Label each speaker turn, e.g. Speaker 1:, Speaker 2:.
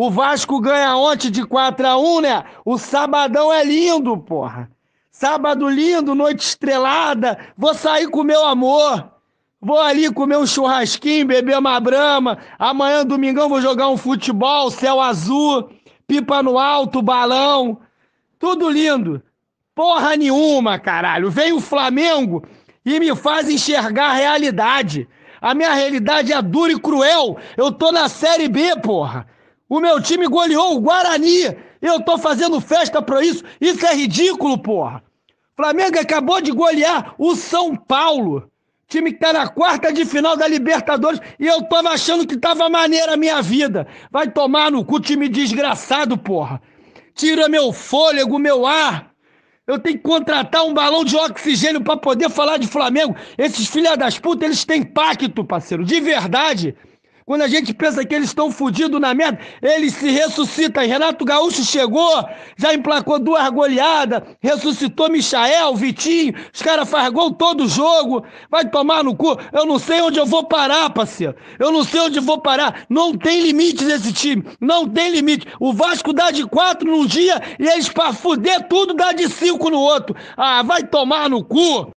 Speaker 1: O Vasco ganha ontem de 4 a 1 né? O sabadão é lindo, porra. Sábado lindo, noite estrelada. Vou sair com meu amor. Vou ali comer um churrasquinho, beber uma brama. Amanhã, domingão, vou jogar um futebol, céu azul, pipa no alto, balão. Tudo lindo. Porra nenhuma, caralho. Vem o Flamengo e me faz enxergar a realidade. A minha realidade é dura e cruel. Eu tô na Série B, porra. O meu time goleou o Guarani. Eu tô fazendo festa pra isso. Isso é ridículo, porra. Flamengo acabou de golear o São Paulo. Time que tá na quarta de final da Libertadores e eu tava achando que tava maneira a minha vida. Vai tomar no cu, time desgraçado, porra. Tira meu fôlego, meu ar. Eu tenho que contratar um balão de oxigênio para poder falar de Flamengo. Esses filha das putas, eles têm pacto, parceiro, de verdade. Quando a gente pensa que eles estão fodidos na merda, eles se ressuscitam. Renato Gaúcho chegou, já emplacou duas goleadas, ressuscitou Michael, Vitinho, os caras fazem gol todo jogo, vai tomar no cu. Eu não sei onde eu vou parar, parceiro. Eu não sei onde vou parar. Não tem limite esse time, não tem limite. O Vasco dá de quatro num dia e eles pra fuder tudo dá de cinco no outro. Ah, vai tomar no cu.